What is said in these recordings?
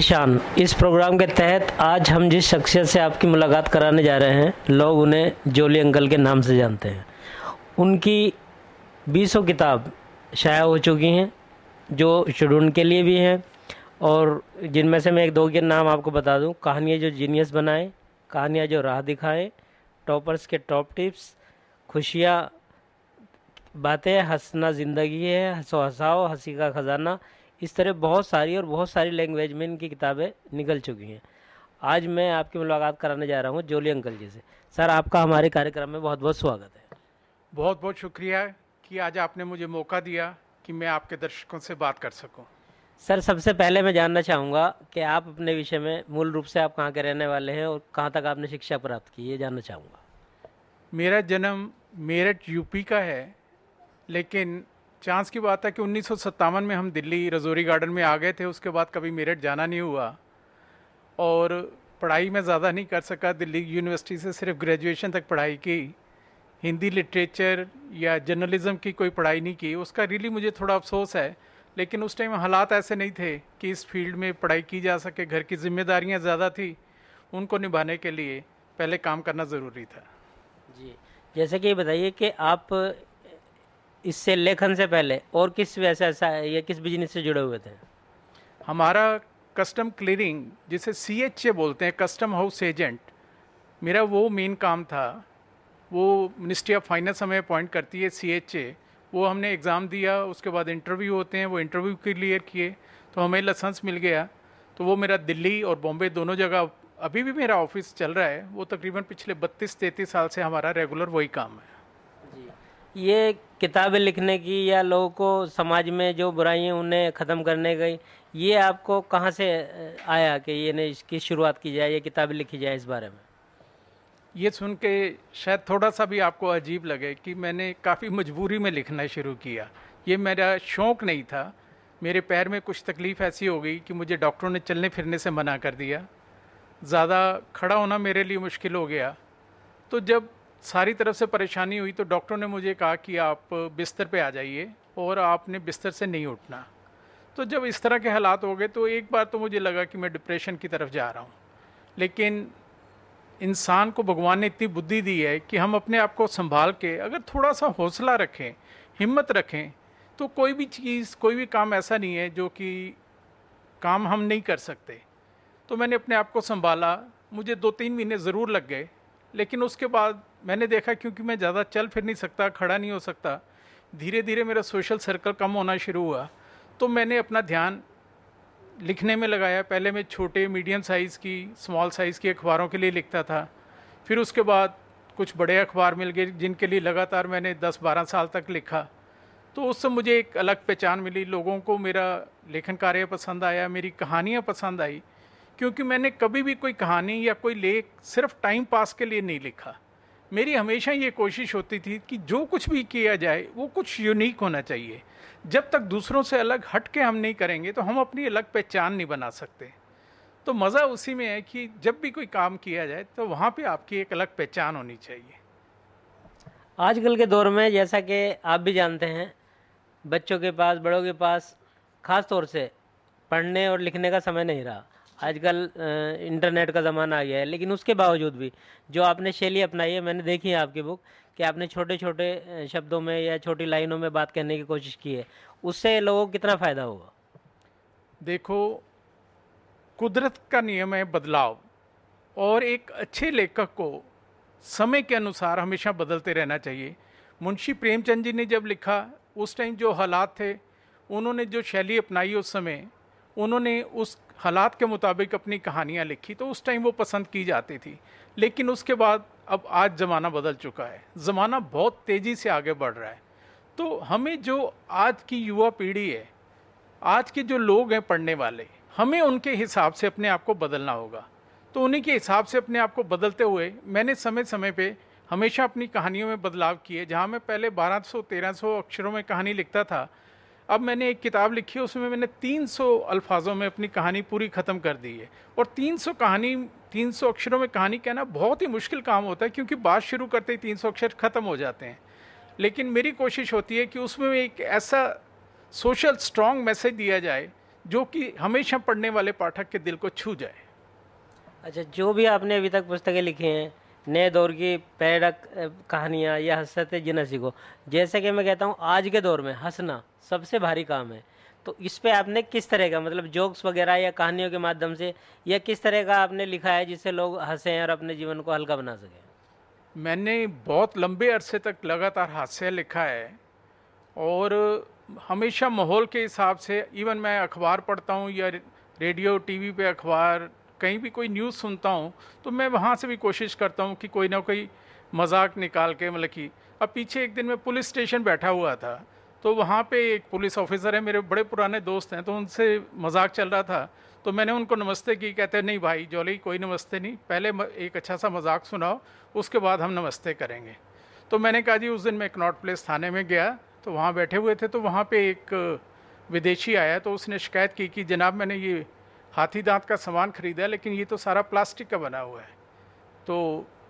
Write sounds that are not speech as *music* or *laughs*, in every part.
की शान इस प्रोग्राम के तहत आज हम जिस शख्सियत से आपकी मुलाकात कराने जा रहे हैं लोग उन्हें जोली अंकल के नाम से जानते हैं उनकी बीसों किताब शाया हो चुकी हैं जो स्टूडेंट के लिए भी हैं और जिनमें से मैं एक दो के नाम आपको बता दूं कहानियाँ जो जीनियस बनाए कहानियाँ जो राह दिखाएं टॉपर्स के टॉप टिप्स खुशियाँ बातें हंसना ज़िंदगी है हंसो हंसाओ हंसी का ख़जाना इस तरह बहुत सारी और बहुत सारी लैंग्वेज में इनकी किताबें निकल चुकी हैं आज मैं आपकी मुलाकात कराने जा रहा हूँ जोली अंकल जी से सर आपका हमारे कार्यक्रम में बहुत बहुत स्वागत है बहुत बहुत शुक्रिया कि आज आपने मुझे मौका दिया कि मैं आपके दर्शकों से बात कर सकूँ सर सबसे पहले मैं जानना चाहूँगा कि आप अपने विषय में मूल रूप से आप कहाँ के रहने वाले हैं और कहाँ तक आपने शिक्षा प्राप्त की ये जानना चाहूँगा मेरा जन्म मेरठ यूपी का है लेकिन चांस की बात है कि उन्नीस में हम दिल्ली रजौरी गार्डन में आ गए थे उसके बाद कभी मेरठ जाना नहीं हुआ और पढ़ाई मैं ज़्यादा नहीं कर सका दिल्ली यूनिवर्सिटी से सिर्फ ग्रेजुएशन तक पढ़ाई की हिंदी लिटरेचर या जर्नलिज़म की कोई पढ़ाई नहीं की उसका रियली मुझे थोड़ा अफसोस है लेकिन उस टाइम हालात ऐसे नहीं थे कि इस फील्ड में पढ़ाई की जा सके घर की जिम्मेदारियाँ ज़्यादा थी उनको निभाने के लिए पहले काम करना ज़रूरी था जी जैसे कि बताइए कि आप इससे लेखन से पहले और किस ऐसा ये किस बिजनेस से जुड़े हुए थे हमारा कस्टम क्लियरिंग जिसे सी एच ए बोलते हैं कस्टम हाउस एजेंट मेरा वो मेन काम था वो मिनिस्ट्री ऑफ फाइनेंस हमें अपॉइंट करती है सी एच ए वो हमने एग्ज़ाम दिया उसके बाद इंटरव्यू होते हैं वो इंटरव्यू क्लियर किए तो हमें लाइसेंस मिल गया तो वो मेरा दिल्ली और बॉम्बे दोनों जगह अभी भी मेरा ऑफिस चल रहा है वो तकरीबन पिछले बत्तीस तैंतीस साल से हमारा रेगुलर वही काम है ये किताबें लिखने की या लोगों को समाज में जो बुराइयाँ उन्हें ख़त्म करने गई ये आपको कहाँ से आया कि ये ने इसकी शुरुआत की जाए ये किताबें लिखी जाए इस बारे में ये सुन के शायद थोड़ा सा भी आपको अजीब लगे कि मैंने काफ़ी मजबूरी में लिखना शुरू किया ये मेरा शौक़ नहीं था मेरे पैर में कुछ तकलीफ़ ऐसी हो गई कि मुझे डॉक्टरों ने चलने फिरने से मना कर दिया ज़्यादा खड़ा होना मेरे लिए मुश्किल हो गया तो जब सारी तरफ से परेशानी हुई तो डॉक्टर ने मुझे कहा कि आप बिस्तर पे आ जाइए और आपने बिस्तर से नहीं उठना तो जब इस तरह के हालात हो गए तो एक बार तो मुझे लगा कि मैं डिप्रेशन की तरफ जा रहा हूँ लेकिन इंसान को भगवान ने इतनी बुद्धि दी है कि हम अपने आप को संभाल के अगर थोड़ा सा हौसला रखें हिम्मत रखें तो कोई भी चीज़ कोई भी काम ऐसा नहीं है जो कि काम हम नहीं कर सकते तो मैंने अपने आप को संभाला मुझे दो तीन महीने ज़रूर लग गए लेकिन उसके बाद मैंने देखा क्योंकि मैं ज़्यादा चल फिर नहीं सकता खड़ा नहीं हो सकता धीरे धीरे मेरा सोशल सर्कल कम होना शुरू हुआ तो मैंने अपना ध्यान लिखने में लगाया पहले मैं छोटे मीडियम साइज़ की स्मॉल साइज़ की अखबारों के लिए लिखता था फिर उसके बाद कुछ बड़े अखबार मिल गए जिनके लिए लगातार मैंने 10-12 साल तक लिखा तो उससे मुझे एक अलग पहचान मिली लोगों को मेरा लेखन कार्य पसंद आया मेरी कहानियाँ पसंद आई क्योंकि मैंने कभी भी कोई कहानी या कोई लेख सिर्फ टाइम पास के लिए नहीं लिखा मेरी हमेशा ये कोशिश होती थी कि जो कुछ भी किया जाए वो कुछ यूनिक होना चाहिए जब तक दूसरों से अलग हट के हम नहीं करेंगे तो हम अपनी अलग पहचान नहीं बना सकते तो मज़ा उसी में है कि जब भी कोई काम किया जाए तो वहाँ पे आपकी एक अलग पहचान होनी चाहिए आजकल के दौर में जैसा कि आप भी जानते हैं बच्चों के पास बड़ों के पास ख़ास तौर से पढ़ने और लिखने का समय नहीं रहा आजकल इंटरनेट का ज़माना आ गया है लेकिन उसके बावजूद भी जो आपने शैली अपनाई है मैंने देखी है आपकी बुक कि आपने छोटे छोटे शब्दों में या छोटी लाइनों में बात करने की कोशिश की है उससे लोगों को कितना फ़ायदा होगा देखो कुदरत का नियम है बदलाव और एक अच्छे लेखक को समय के अनुसार हमेशा बदलते रहना चाहिए मुंशी प्रेमचंद जी ने जब लिखा उस टाइम जो हालात थे उन्होंने जो शैली अपनाई उस समय उन्होंने उस हालात के मुताबिक अपनी कहानियाँ लिखी तो उस टाइम वो पसंद की जाती थी लेकिन उसके बाद अब आज ज़माना बदल चुका है ज़माना बहुत तेज़ी से आगे बढ़ रहा है तो हमें जो आज की युवा पीढ़ी है आज के जो लोग हैं पढ़ने वाले हमें उनके हिसाब से अपने आप को बदलना होगा तो उन्हीं के हिसाब से अपने आप को बदलते हुए मैंने समय समय पे हमेशा अपनी कहानियों में बदलाव किए जहाँ मैं पहले 1200-1300 अक्षरों में कहानी लिखता था अब मैंने एक किताब लिखी है उसमें मैंने 300 अल्फाजों में अपनी कहानी पूरी ख़त्म कर दी है और 300 कहानी 300 अक्षरों में कहानी कहना बहुत ही मुश्किल काम होता है क्योंकि बात शुरू करते ही 300 अक्षर ख़त्म हो जाते हैं लेकिन मेरी कोशिश होती है कि उसमें एक ऐसा सोशल स्ट्रॉन्ग मैसेज दिया जाए जो कि हमेशा पढ़ने वाले पाठक के दिल को छू जाए अच्छा जो भी आपने अभी तक पुस्तकें लिखी हैं नए दौर की प्रेरक कहानियाँ या हसरतें जिन सीखो जैसे कि मैं कहता हूँ आज के दौर में हंसना सबसे भारी काम है तो इस पर आपने किस तरह का मतलब जोक्स वगैरह या कहानियों के माध्यम से या किस तरह का आपने लिखा है जिससे लोग हंसें और अपने जीवन को हल्का बना सकें मैंने बहुत लंबे अरसे तक लगातार हास्य लिखा है और हमेशा माहौल के हिसाब से इवन मैं अखबार पढ़ता हूँ या रेडियो टीवी पे अखबार कहीं भी कोई न्यूज़ सुनता हूँ तो मैं वहाँ से भी कोशिश करता हूँ कि कोई ना कोई मजाक निकाल के मतलब कि अब पीछे एक दिन में पुलिस स्टेशन बैठा हुआ था तो वहाँ पे एक पुलिस ऑफिसर है मेरे बड़े पुराने दोस्त हैं तो उनसे मजाक चल रहा था तो मैंने उनको नमस्ते की कहते नहीं भाई जोली कोई नमस्ते नहीं पहले एक अच्छा सा मजाक सुनाओ उसके बाद हम नमस्ते करेंगे तो मैंने कहा जी उस दिन मैं नॉट प्लेस थाने में गया तो वहाँ बैठे हुए थे तो वहाँ पे एक विदेशी आया तो उसने शिकायत की कि जनाब मैंने ये हाथी दांत का सामान खरीदा है लेकिन ये तो सारा प्लास्टिक का बना हुआ है तो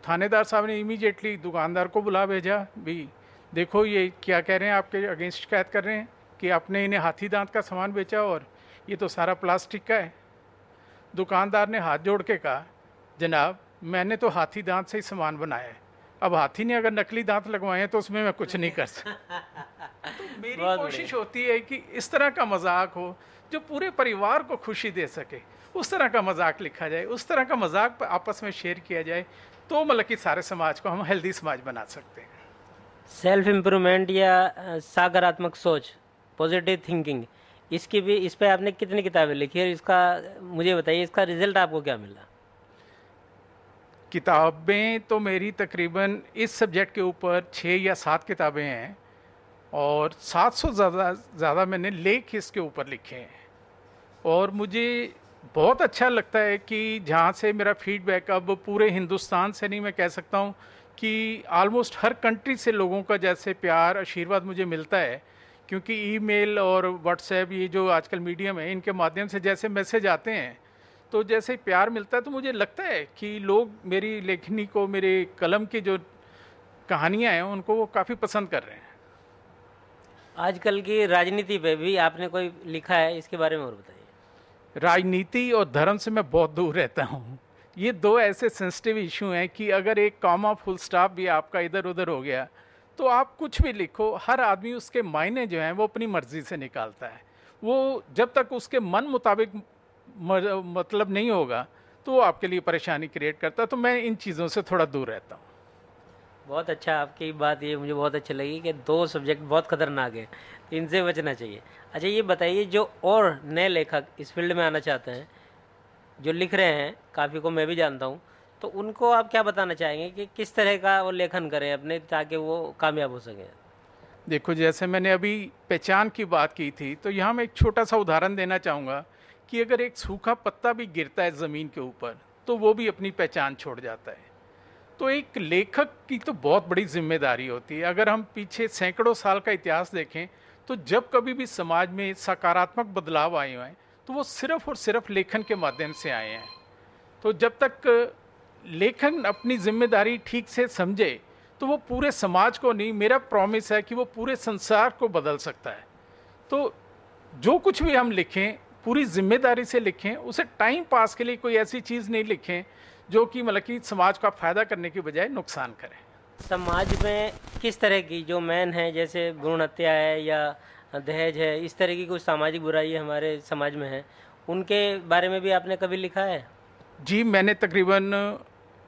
थानेदार साहब ने इमीजिएटली दुकानदार को बुला भेजा भी देखो ये क्या कह रहे हैं आपके अगेंस्ट शिकायत कर रहे हैं कि आपने इन्हें हाथी दांत का सामान बेचा और ये तो सारा प्लास्टिक का है दुकानदार ने हाथ जोड़ के कहा जनाब मैंने तो हाथी दांत से ही सामान बनाया है अब हाथी ने अगर नकली दांत लगवाए हैं तो उसमें मैं कुछ नहीं कर सकता *laughs* तो मेरी कोशिश होती है कि इस तरह का मजाक हो जो पूरे परिवार को खुशी दे सके उस तरह का मजाक लिखा जाए उस तरह का मजाक आपस में शेयर किया जाए तो मतलब कि सारे समाज को हम हेल्दी समाज बना सकते हैं सेल्फ इम्प्रूवमेंट या सकारात्मक सोच पॉजिटिव थिंकिंग इसकी भी इस पर आपने कितनी किताबें लिखी और इसका मुझे बताइए इसका रिजल्ट आपको क्या मिला किताबें तो मेरी तकरीबन इस सब्जेक्ट के ऊपर छः या सात किताबें हैं और 700 ज़्यादा ज़्यादा मैंने लेख इसके ऊपर लिखे हैं और मुझे बहुत अच्छा लगता है कि जहाँ से मेरा फीडबैक अब पूरे हिंदुस्तान से नहीं मैं कह सकता हूँ कि आलमोस्ट हर कंट्री से लोगों का जैसे प्यार आशीर्वाद मुझे मिलता है क्योंकि ईमेल और व्हाट्सएप ये जो आजकल मीडियम है इनके माध्यम से जैसे मैसेज आते हैं तो जैसे प्यार मिलता है तो मुझे लगता है कि लोग मेरी लेखनी को मेरे कलम की जो कहानियाँ हैं उनको वो काफ़ी पसंद कर रहे हैं आजकल की राजनीति पे भी आपने कोई लिखा है इसके बारे में और बताइए राजनीति और धर्म से मैं बहुत दूर रहता हूँ ये दो ऐसे सेंसिटिव इशू हैं कि अगर एक कॉमा फुल स्टाफ भी आपका इधर उधर हो गया तो आप कुछ भी लिखो हर आदमी उसके मायने जो हैं वो अपनी मर्ज़ी से निकालता है वो जब तक उसके मन मुताबिक मतलब नहीं होगा तो वो आपके लिए परेशानी क्रिएट करता है तो मैं इन चीज़ों से थोड़ा दूर रहता हूँ बहुत अच्छा आपकी बात ये मुझे बहुत अच्छी लगी कि दो सब्जेक्ट बहुत खतरनाक है इनसे बचना चाहिए अच्छा ये बताइए जो और नए लेखक इस फील्ड में आना चाहते हैं जो लिख रहे हैं काफ़ी को मैं भी जानता हूँ तो उनको आप क्या बताना चाहेंगे कि किस तरह का वो लेखन करें अपने ताकि वो कामयाब हो सकें देखो जैसे मैंने अभी पहचान की बात की थी तो यहाँ मैं एक छोटा सा उदाहरण देना चाहूँगा कि अगर एक सूखा पत्ता भी गिरता है ज़मीन के ऊपर तो वो भी अपनी पहचान छोड़ जाता है तो एक लेखक की तो बहुत बड़ी जिम्मेदारी होती है अगर हम पीछे सैकड़ों साल का इतिहास देखें तो जब कभी भी समाज में सकारात्मक बदलाव आए हुए हैं तो वो सिर्फ और सिर्फ लेखन के माध्यम से आए हैं तो जब तक लेखन अपनी जिम्मेदारी ठीक से समझे तो वो पूरे समाज को नहीं मेरा प्रॉमिस है कि वो पूरे संसार को बदल सकता है तो जो कुछ भी हम लिखें पूरी जिम्मेदारी से लिखें उसे टाइम पास के लिए कोई ऐसी चीज़ नहीं लिखें जो कि मतलब कि समाज का फ़ायदा करने की बजाय नुकसान करें समाज में किस तरह की जो मैन है जैसे भ्रूण हत्या है या दहेज है इस तरह की कुछ सामाजिक बुराई हमारे समाज में है उनके बारे में भी आपने कभी लिखा है जी मैंने तकरीबन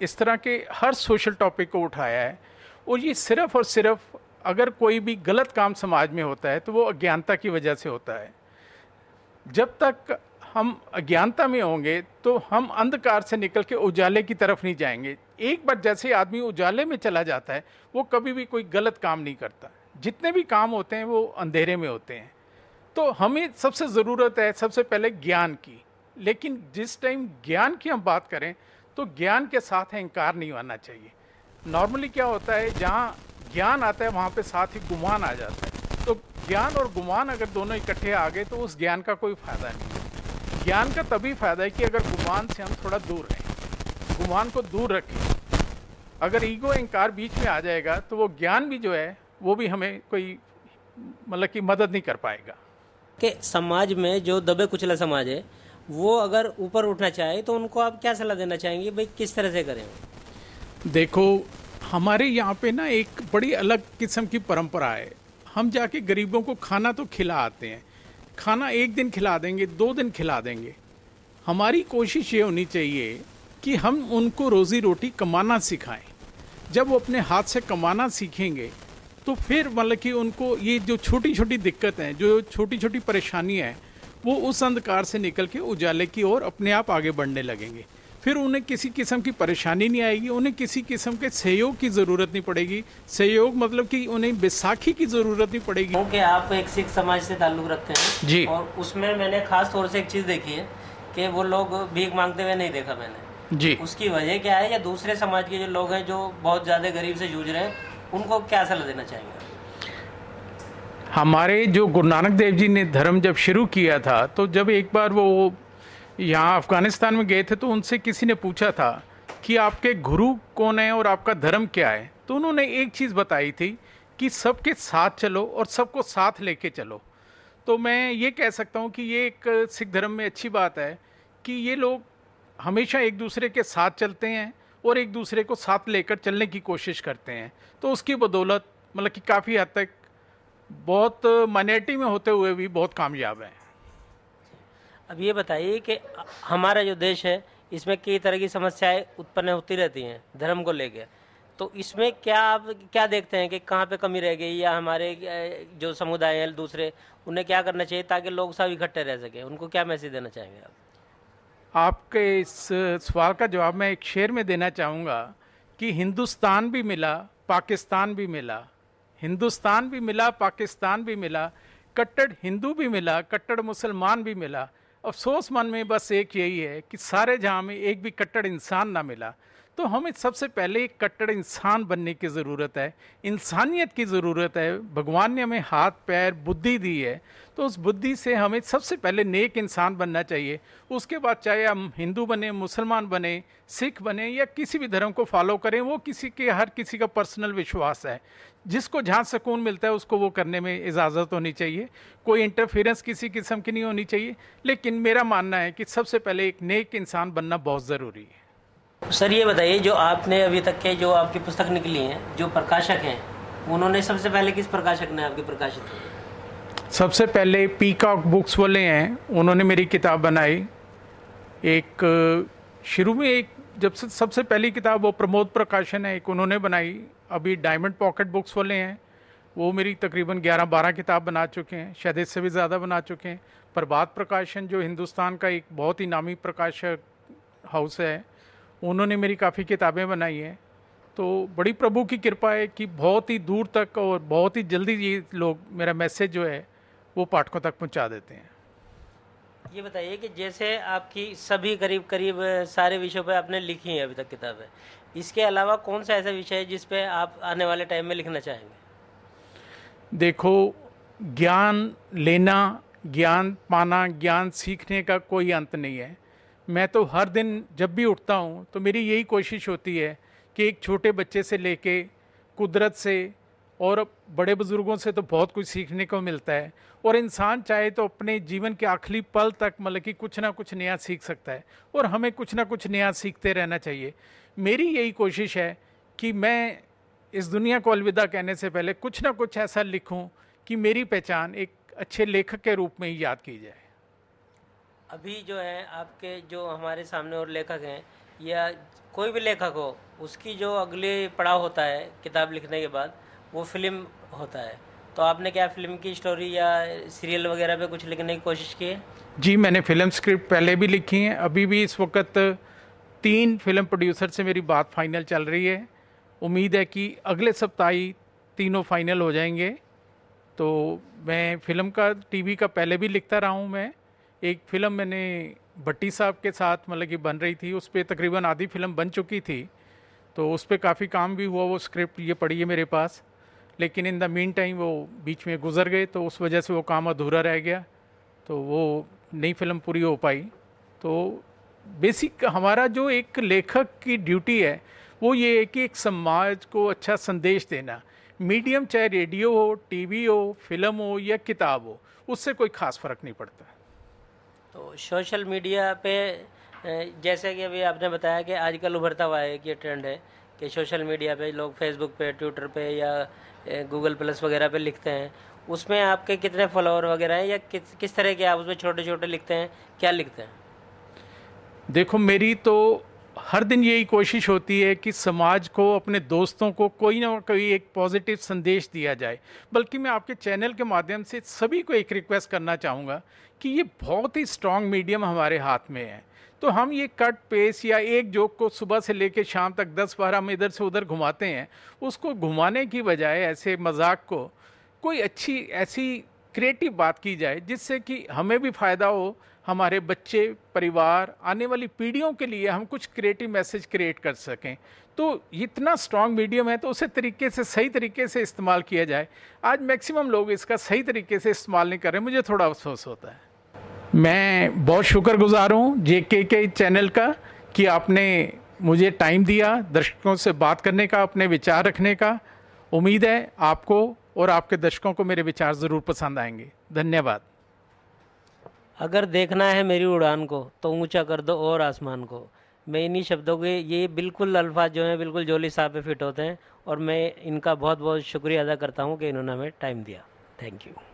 इस तरह के हर सोशल टॉपिक को उठाया है और ये सिर्फ और सिर्फ अगर कोई भी गलत काम समाज में होता है तो वो अज्ञानता की वजह से होता है जब तक हम अज्ञानता में होंगे तो हम अंधकार से निकल के उजाले की तरफ नहीं जाएंगे एक बार जैसे आदमी उजाले में चला जाता है वो कभी भी कोई गलत काम नहीं करता जितने भी काम होते हैं वो अंधेरे में होते हैं तो हमें सबसे ज़रूरत है सबसे पहले ज्ञान की लेकिन जिस टाइम ज्ञान की हम बात करें तो ज्ञान के साथ अहंकार नहीं आना चाहिए नॉर्मली क्या होता है जहाँ ज्ञान आता है वहाँ पे साथ ही गुमान आ जाता है तो ज्ञान और गुमान अगर दोनों इकट्ठे आ गए तो उस ज्ञान का कोई फायदा नहीं है ज्ञान का तभी फायदा है कि अगर गुमान से हम थोड़ा दूर रहें गुमान को दूर रखें अगर ईगो अहंकार बीच में आ जाएगा तो वो ज्ञान भी जो है वो भी हमें कोई मतलब कि मदद नहीं कर पाएगा कि समाज में जो दबे कुचला समाज है वो अगर ऊपर उठना चाहे तो उनको आप क्या सलाह देना चाहेंगे भाई किस तरह से करें देखो हमारे यहाँ पे ना एक बड़ी अलग किस्म की परंपरा है हम जाके गरीबों को खाना तो खिला आते हैं खाना एक दिन खिला देंगे दो दिन खिला देंगे हमारी कोशिश ये होनी चाहिए कि हम उनको रोज़ी रोटी कमाना सिखाएं जब वो अपने हाथ से कमाना सीखेंगे तो फिर मतलब कि उनको ये जो छोटी छोटी दिक्कत हैं जो छोटी छोटी परेशानियाँ हैं वो उस अंधकार से निकल के उजाले की ओर अपने आप आगे बढ़ने लगेंगे फिर उन्हें किसी किस्म की परेशानी नहीं आएगी उन्हें किसी किस्म के सहयोग की ज़रूरत नहीं पड़ेगी सहयोग मतलब कि उन्हें बैसाखी की ज़रूरत नहीं पड़ेगी ओके आप एक सिख समाज से ताल्लुक़ रखते हैं जी और उसमें मैंने खास तौर से एक चीज़ देखी है कि वो लोग भीख मांगते हुए नहीं देखा मैंने जी उसकी वजह क्या है या दूसरे समाज के जो लोग हैं जो बहुत ज़्यादा गरीब से जूझ रहे हैं उनको क्या सलाह देना चाहिए हमारे जो गुरु नानक देव जी ने धर्म जब शुरू किया था तो जब एक बार वो यहाँ अफगानिस्तान में गए थे तो उनसे किसी ने पूछा था कि आपके गुरु कौन है और आपका धर्म क्या है तो उन्होंने एक चीज़ बताई थी कि सबके साथ चलो और सबको साथ लेके चलो तो मैं ये कह सकता हूँ कि ये एक सिख धर्म में अच्छी बात है कि ये लोग हमेशा एक दूसरे के साथ चलते हैं और एक दूसरे को साथ लेकर चलने की कोशिश करते हैं तो उसकी बदौलत मतलब कि काफ़ी हद तक बहुत माइनॉरिटी में होते हुए भी बहुत कामयाब हैं अब ये बताइए कि हमारा जो देश है इसमें कई तरह की समस्याएं उत्पन्न होती रहती हैं धर्म को लेकर तो इसमें क्या आप क्या देखते हैं कि कहाँ पे कमी रह गई या हमारे जो समुदाय हैं दूसरे उन्हें क्या करना चाहिए ताकि लोग सब इकट्ठे रह सकें उनको क्या मैसेज देना चाहेंगे आप आपके इस सवाल का जवाब मैं एक शेर में देना चाहूँगा कि हिंदुस्तान भी मिला पाकिस्तान भी मिला हिंदुस्तान भी मिला पाकिस्तान भी मिला कट्टर हिंदू भी मिला कट्टर मुसलमान भी मिला अफसोस मन में बस एक यही है कि सारे जहाँ में एक भी कट्टर इंसान ना मिला तो हमें सबसे पहले एक कट्टर इंसान बनने की ज़रूरत है इंसानियत की ज़रूरत है भगवान ने हमें हाथ पैर बुद्धि दी है तो उस बुद्धि से हमें सबसे पहले नेक इंसान बनना चाहिए उसके बाद चाहे हम हिंदू बने मुसलमान बने सिख बने या किसी भी धर्म को फॉलो करें वो किसी के हर किसी का पर्सनल विश्वास है जिसको जहाँ सुकून मिलता है उसको वो करने में इजाज़त होनी चाहिए कोई इंटरफेरेंस किसी किस्म की नहीं होनी चाहिए लेकिन मेरा मानना है कि सबसे पहले एक नेक इंसान बनना बहुत ज़रूरी है सर ये बताइए जो आपने अभी तक के जो आपकी पुस्तक निकली है जो प्रकाशक हैं उन्होंने सबसे पहले किस प्रकाशक ने आपकी प्रकाशित की सबसे पहले पीकॉक बुक्स वाले हैं उन्होंने मेरी किताब बनाई एक शुरू में एक जब से सबसे पहली किताब वो प्रमोद प्रकाशन है एक उन्होंने बनाई अभी डायमंड पॉकेट बुक्स वाले हैं वो मेरी तकरीबन 11-12 किताब बना चुके हैं शायद इससे भी ज़्यादा बना चुके हैं प्रभात प्रकाशन जो हिंदुस्तान का एक बहुत ही नामी प्रकाशक हाउस है उन्होंने मेरी काफ़ी किताबें बनाई हैं तो बड़ी प्रभु की कृपा है कि बहुत ही दूर तक और बहुत ही जल्दी ये लोग मेरा मैसेज जो है वो पाठकों तक पहुंचा देते हैं ये बताइए कि जैसे आपकी सभी करीब करीब सारे विषयों पर आपने लिखी है अभी तक किताबें इसके अलावा कौन सा ऐसा विषय है जिस पर आप आने वाले टाइम में लिखना चाहेंगे देखो ज्ञान लेना ज्ञान पाना ज्ञान सीखने का कोई अंत नहीं है मैं तो हर दिन जब भी उठता हूँ तो मेरी यही कोशिश होती है कि एक छोटे बच्चे से लेके कुदरत से और बड़े बुज़ुर्गों से तो बहुत कुछ सीखने को मिलता है और इंसान चाहे तो अपने जीवन के आखिरी पल तक मतलब कि कुछ ना कुछ नया सीख सकता है और हमें कुछ ना कुछ नया सीखते रहना चाहिए मेरी यही कोशिश है कि मैं इस दुनिया को अलविदा कहने से पहले कुछ ना कुछ ऐसा लिखूं कि मेरी पहचान एक अच्छे लेखक के रूप में ही याद की जाए अभी जो है आपके जो हमारे सामने और लेखक हैं या कोई भी लेखक हो उसकी जो अगले पड़ाव होता है किताब लिखने के बाद वो फिल्म होता है तो आपने क्या फिल्म की स्टोरी या सीरियल वगैरह पे कुछ लिखने की कोशिश की है जी मैंने फिल्म स्क्रिप्ट पहले भी लिखी है अभी भी इस वक्त तीन फिल्म प्रोड्यूसर से मेरी बात फाइनल चल रही है उम्मीद है कि अगले सप्ताह ही तीनों फाइनल हो जाएंगे तो मैं फिल्म का टीवी का पहले भी लिखता रहा हूँ मैं एक फिल्म मैंने भट्टी साहब के साथ मतलब कि बन रही थी उस पर तकरीबन आधी फिल्म बन चुकी थी तो उस पर काफ़ी काम भी हुआ वो स्क्रिप्ट ये पड़ी है मेरे पास लेकिन इन द मीन टाइम वो बीच में गुजर गए तो उस वजह से वो काम अधूरा रह गया तो वो नई फिल्म पूरी हो पाई तो बेसिक हमारा जो एक लेखक की ड्यूटी है वो ये है कि एक समाज को अच्छा संदेश देना मीडियम चाहे रेडियो हो टीवी हो फिल्म हो या किताब हो उससे कोई ख़ास फ़र्क नहीं पड़ता तो सोशल मीडिया पे जैसे कि अभी आपने बताया कि आजकल उभरता हुआ है ये ट्रेंड है कि सोशल मीडिया पे लोग फेसबुक पे ट्विटर पे या गूगल प्लस वगैरह पे लिखते हैं उसमें आपके कितने फॉलोअर वगैरह हैं या किस किस तरह के आप उसमें छोटे छोटे लिखते हैं क्या लिखते हैं देखो मेरी तो हर दिन यही कोशिश होती है कि समाज को अपने दोस्तों को कोई ना कोई एक पॉजिटिव संदेश दिया जाए बल्कि मैं आपके चैनल के माध्यम से सभी को एक रिक्वेस्ट करना चाहूँगा कि ये बहुत ही स्ट्रांग मीडियम हमारे हाथ में है तो हम ये कट पेस या एक जोक को सुबह से लेकर शाम तक दस बारह हम इधर से उधर घुमाते हैं उसको घुमाने की बजाय ऐसे मजाक को कोई अच्छी ऐसी क्रिएटिव बात की जाए जिससे कि हमें भी फ़ायदा हो हमारे बच्चे परिवार आने वाली पीढ़ियों के लिए हम कुछ क्रिएटिव मैसेज क्रिएट कर सकें तो इतना स्ट्रॉन्ग मीडियम है तो उसे तरीके से सही तरीके से इस्तेमाल किया जाए आज मैक्सिमम लोग इसका सही तरीके से इस्तेमाल नहीं कर रहे मुझे थोड़ा अफसोस होता है मैं बहुत शुक्रगुजार हूँ जे के के चैनल का कि आपने मुझे टाइम दिया दर्शकों से बात करने का अपने विचार रखने का उम्मीद है आपको और आपके दर्शकों को मेरे विचार ज़रूर पसंद आएंगे धन्यवाद अगर देखना है मेरी उड़ान को तो ऊंचा कर दो और आसमान को मैं इन्हीं शब्दों के ये बिल्कुल अल्फाज जो हैं बिल्कुल जोली साहब पे फिट होते हैं और मैं इनका बहुत बहुत शुक्रिया अदा करता हूँ कि इन्होंने हमें टाइम दिया थैंक यू